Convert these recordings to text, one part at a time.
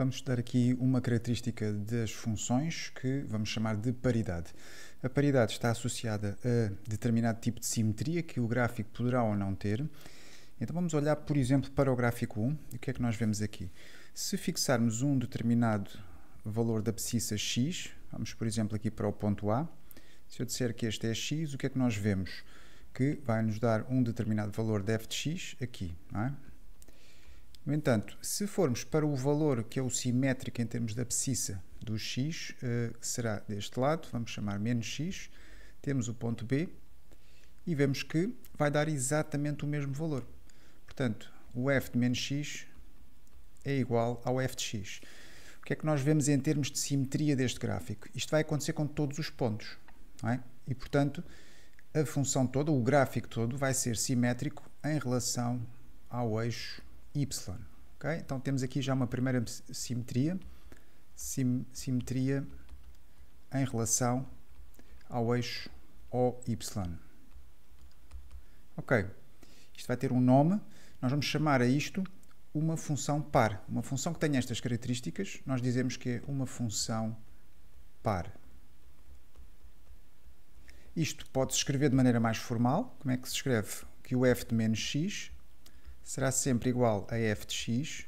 Vamos estudar aqui uma característica das funções que vamos chamar de paridade. A paridade está associada a determinado tipo de simetria que o gráfico poderá ou não ter. Então vamos olhar, por exemplo, para o gráfico 1. E o que é que nós vemos aqui? Se fixarmos um determinado valor da abscissa x, vamos, por exemplo, aqui para o ponto A, se eu disser que este é x, o que é que nós vemos? Que vai nos dar um determinado valor de f de x aqui. É? No entanto, se formos para o valor que é o simétrico em termos da abscissa do x, eh, que será deste lado, vamos chamar menos x, temos o ponto B e vemos que vai dar exatamente o mesmo valor. Portanto, o f de menos x é igual ao f de x. O que é que nós vemos em termos de simetria deste gráfico? Isto vai acontecer com todos os pontos. É? E, portanto, a função toda, o gráfico todo, vai ser simétrico em relação ao eixo y. Okay? Então temos aqui já uma primeira simetria, sim, simetria em relação ao eixo OY. Ok, isto vai ter um nome, nós vamos chamar a isto uma função par. Uma função que tenha estas características, nós dizemos que é uma função par. Isto pode-se escrever de maneira mais formal, como é que se escreve que o f de menos x será sempre igual a f de x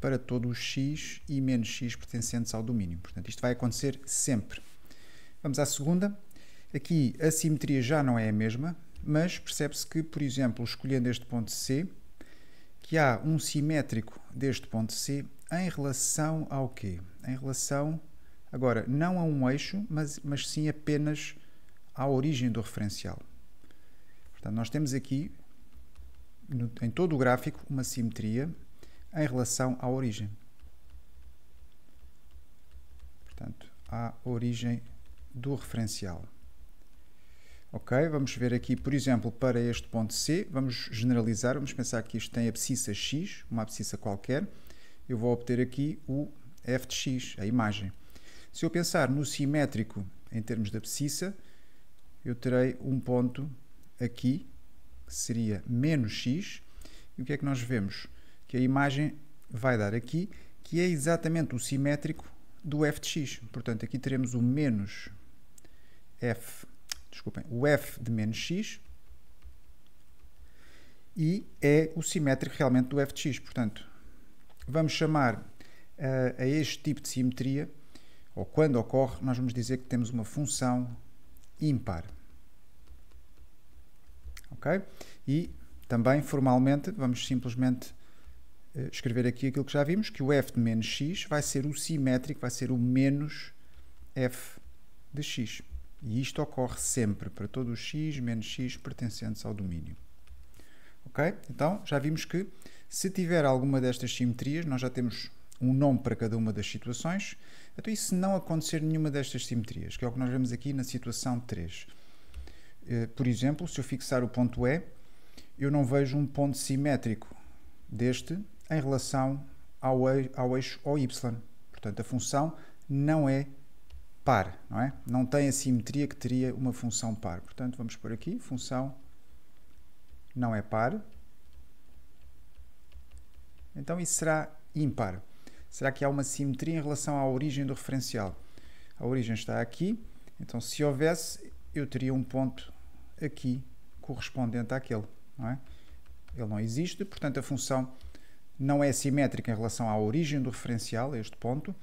para todo o x e menos x pertencentes ao domínio. Portanto, isto vai acontecer sempre. Vamos à segunda. Aqui a simetria já não é a mesma, mas percebe-se que, por exemplo, escolhendo este ponto C, que há um simétrico deste ponto C em relação ao quê? Em relação, agora, não a um eixo, mas, mas sim apenas à origem do referencial. Portanto, nós temos aqui no, em todo o gráfico uma simetria em relação à origem. Portanto, à origem do referencial. Ok, vamos ver aqui, por exemplo, para este ponto C, vamos generalizar, vamos pensar que isto tem abscissa X, uma abscissa qualquer, eu vou obter aqui o f de x, a imagem. Se eu pensar no simétrico em termos de abscissa, eu terei um ponto aqui que seria menos x, e o que é que nós vemos? Que a imagem vai dar aqui, que é exatamente o simétrico do f de x. Portanto, aqui teremos o menos f, desculpem, o f de menos x, e é o simétrico realmente do f de x. Portanto, vamos chamar uh, a este tipo de simetria, ou quando ocorre, nós vamos dizer que temos uma função ímpar ok? E também formalmente vamos simplesmente eh, escrever aqui aquilo que já vimos, que o f de menos x vai ser o simétrico, vai ser o menos f de x. E isto ocorre sempre para todo o x menos x pertencentes ao domínio. Ok? Então, já vimos que se tiver alguma destas simetrias, nós já temos um nome para cada uma das situações. Então, e se não acontecer nenhuma destas simetrias, que é o que nós vemos aqui na situação 3? Eh, por exemplo, se eu fixar o ponto E, eu não vejo um ponto simétrico deste em relação ao, eixo OY. Portanto, a função não é par, não é? Não tem a simetria que teria uma função par. Portanto, vamos por aqui, função não é par. Então, isso será ímpar. Será que há uma simetria em relação à origem do referencial? A origem está aqui. Então, se houvesse, eu teria um ponto aqui correspondente àquele. Não é? Ele não existe, portanto a função não é simétrica em relação à origem do referencial, a este ponto,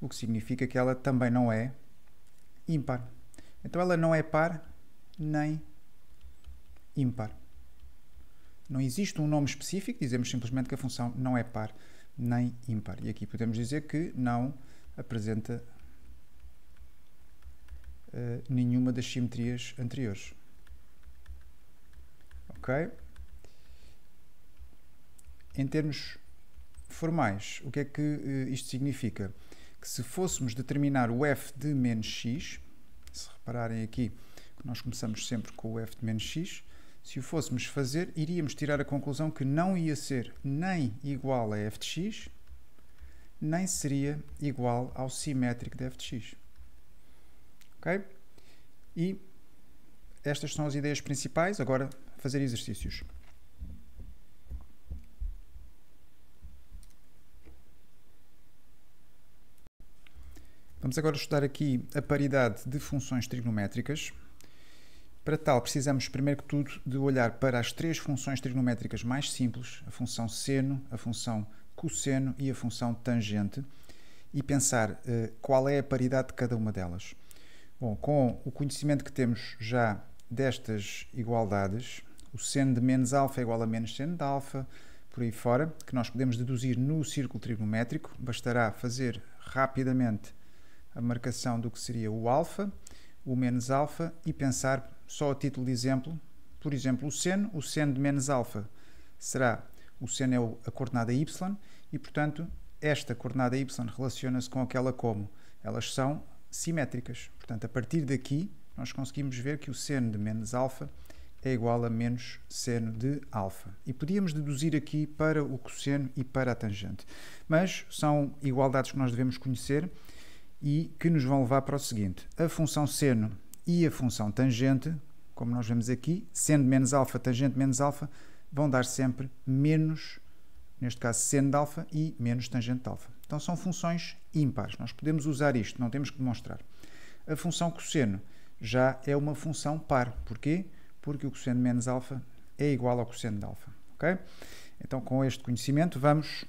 o que significa que ela também não é ímpar. Então ela não é par nem ímpar. Não existe um nome específico, dizemos simplesmente que a função não é par nem ímpar. E aqui podemos dizer que não apresenta uh, nenhuma das simetrias anteriores. Ok? Em termos formais, o que é que uh, isto significa? Que se fôssemos determinar o f de menos x, se repararem aqui que nós começamos sempre com o f de menos x, se o fôssemos fazer, iríamos tirar a conclusão que não ia ser nem igual a f de x, nem seria igual ao simétrico de f de x ok? E estas são as ideias principais. Agora, fazer exercícios. Vamos agora estudar aqui a paridade de funções trigonométricas. Para tal, precisamos primeiro que tudo de olhar para as três funções trigonométricas mais simples, a função seno, a função cosseno e a função tangente, e pensar eh, qual é a paridade de cada uma delas. Bom, com o conhecimento que temos já destas igualdades, o seno de menos alfa é igual a menos seno de alfa, por aí fora, que nós podemos deduzir no círculo trigonométrico, bastará fazer rapidamente a marcação do que seria o alfa, o menos alfa e pensar só a título de exemplo, por exemplo, o seno, o seno de menos alfa será o seno é a coordenada y e portanto esta coordenada y relaciona-se com aquela como elas são simétricas. Portanto, a partir daqui, nós conseguimos ver que o seno de menos alfa é igual a menos seno de alfa. E podíamos deduzir aqui para o cosseno e para a tangente. Mas são igualdades que nós devemos conhecer e que nos vão levar para o seguinte. A função seno e a função tangente, como nós vemos aqui, sendo menos alfa, tangente menos alfa, vão dar sempre menos neste caso seno de alfa e menos tangente de alfa. Então são funções ímpares, nós podemos usar isto, não temos que demonstrar. A função cosseno já é uma função par, porquê? Porque o cosseno de menos alfa é igual ao cosseno de alfa, ok? Então com este conhecimento vamos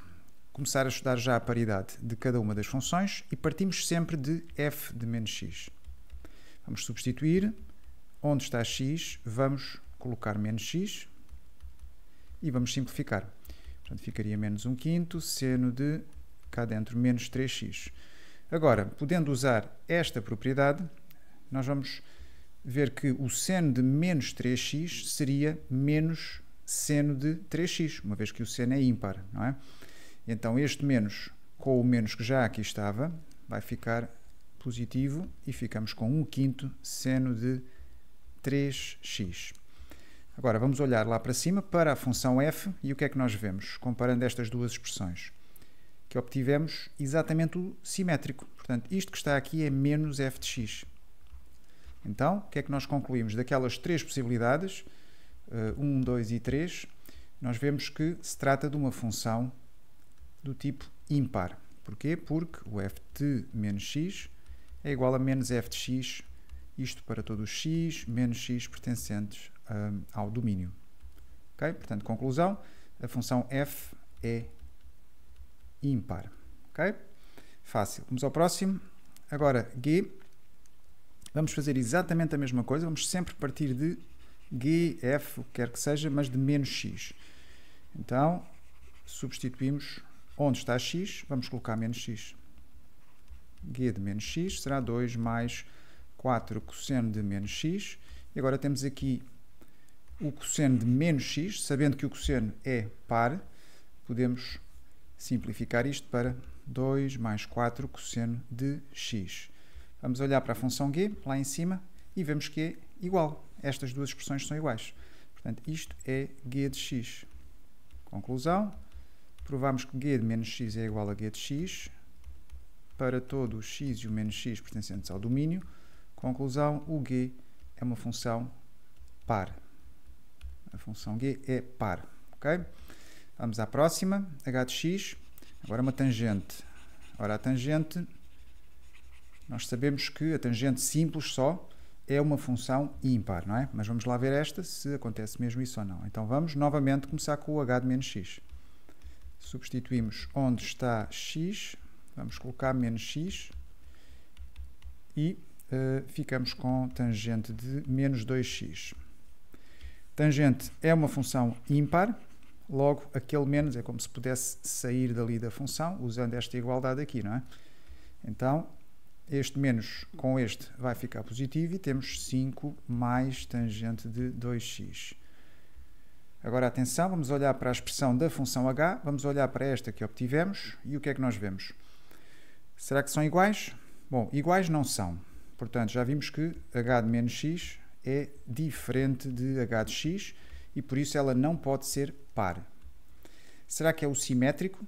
começar a estudar já a paridade de cada uma das funções e partimos sempre de f de menos x. Vamos substituir, onde está x vamos colocar menos x e vamos simplificar. Portanto, ficaria menos 1 quinto, seno de, cá dentro, menos 3x. Agora, podendo usar esta propriedade, nós vamos ver que o seno de menos 3x seria menos seno de 3x, uma vez que o seno é ímpar, não é? Então, este menos com o menos que já aqui estava, vai ficar positivo e ficamos com 1 quinto seno de 3x. Agora vamos olhar lá para cima para a função f e o que é que nós vemos, comparando estas duas expressões, que obtivemos exatamente o simétrico. Portanto, isto que está aqui é menos f de x. Então, o que é que nós concluímos? Daquelas três possibilidades, 1, eh, 2 e 3, nós vemos que se trata de uma função do tipo ímpar. Porquê? Porque o f de menos x é igual a menos f de x, isto para todos os x menos x pertencentes um, ao domínio. ok? Portanto, conclusão, a função f é ímpar. ok? Fácil. Vamos ao próximo. Agora, g. Vamos fazer exatamente a mesma coisa. Vamos sempre partir de g, f, o que quer que seja, mas de menos x. Então, substituímos onde está x, vamos colocar menos x. g de menos x será 2 mais 4 cosseno de menos x. E agora temos aqui o cosseno de menos x, sabendo que o cosseno é par, podemos simplificar isto para 2 mais 4 cosseno de x. Vamos olhar para a função g, lá em cima, e vemos que é igual. Estas duas expressões são iguais. Portanto, isto é g de x. Conclusão, provamos que g de menos x é igual a g de x para todo o x e o menos x pertencentes ao domínio. Conclusão, o g é uma função par. A função g é par, ok? Vamos à próxima, h de x, agora uma tangente. Ora, a tangente, nós sabemos que a tangente simples só é uma função ímpar, não é? Mas vamos lá ver esta, se acontece mesmo isso ou não. Então vamos novamente começar com o h de menos x. Substituímos onde está x, vamos colocar menos x e uh, ficamos com tangente de menos 2x. Tangente é uma função ímpar, logo aquele menos é como se pudesse sair dali da função usando esta igualdade aqui, não é? Então, este menos com este vai ficar positivo e temos 5 mais tangente de 2x. Agora atenção, vamos olhar para a expressão da função h, vamos olhar para esta que obtivemos e o que é que nós vemos? Será que são iguais? Bom, iguais não são. Portanto, já vimos que h de menos x é diferente de h de x e por isso ela não pode ser par. Será que é o simétrico?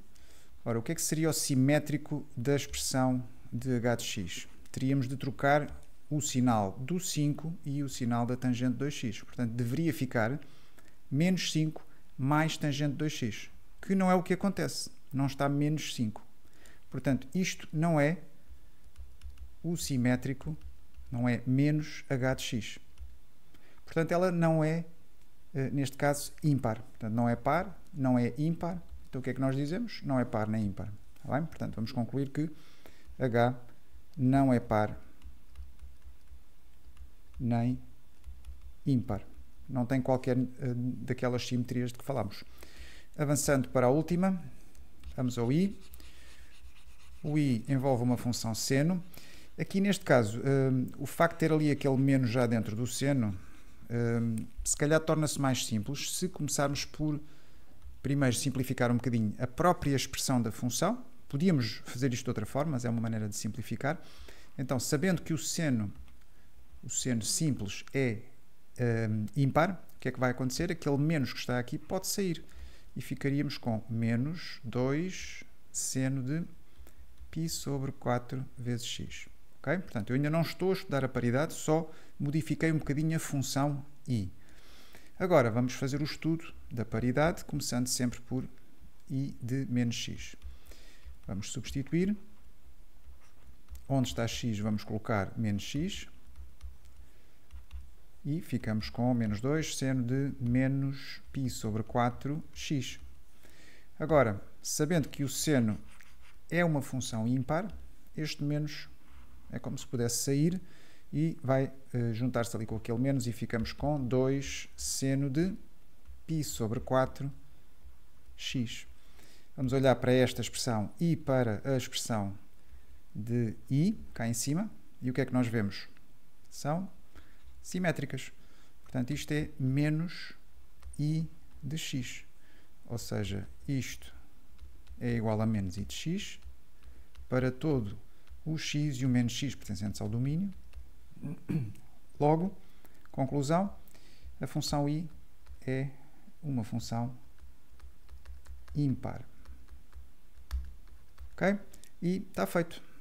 Ora, o que é que seria o simétrico da expressão de h de x? Teríamos de trocar o sinal do 5 e o sinal da tangente 2x. Portanto, deveria ficar menos 5 mais tangente 2x, que não é o que acontece. Não está menos 5. Portanto, isto não é o simétrico, não é menos h de x. Portanto, ela não é, eh, neste caso, ímpar. Portanto, não é par, não é ímpar. Então, o que é que nós dizemos? Não é par nem ímpar. Está bem? Portanto, vamos concluir que H não é par nem ímpar. Não tem qualquer eh, daquelas simetrias de que falámos. Avançando para a última, vamos ao I. O I envolve uma função seno. Aqui neste caso, eh, o facto de ter ali aquele menos já dentro do seno, uh, se calhar torna-se mais simples se começarmos por, primeiro, simplificar um bocadinho a própria expressão da função. Podíamos fazer isto de outra forma, mas é uma maneira de simplificar. Então, sabendo que o seno, o seno simples é ímpar, o que é que vai acontecer? Aquele menos que está aqui pode sair. E ficaríamos com menos 2 seno de π sobre 4 vezes x. Okay? Portanto, eu ainda não estou a estudar a paridade, só modifiquei um bocadinho a função i. Agora vamos fazer o estudo da paridade, começando sempre por i de menos x. Vamos substituir. Onde está x, vamos colocar menos x. E ficamos com menos 2, seno de menos π sobre 4x. Agora, sabendo que o seno é uma função ímpar, este menos é como se pudesse sair e vai uh, juntar-se ali com aquele menos e ficamos com 2 seno de π sobre 4x. Vamos olhar para esta expressão e para a expressão de i, cá em cima, e o que é que nós vemos? São simétricas. Portanto, isto é menos i de x. Ou seja, isto é igual a menos i de x para todo o x e o menos x pertencentes ao domínio. Logo, conclusão, a função i é uma função ímpar. Ok? E está feito.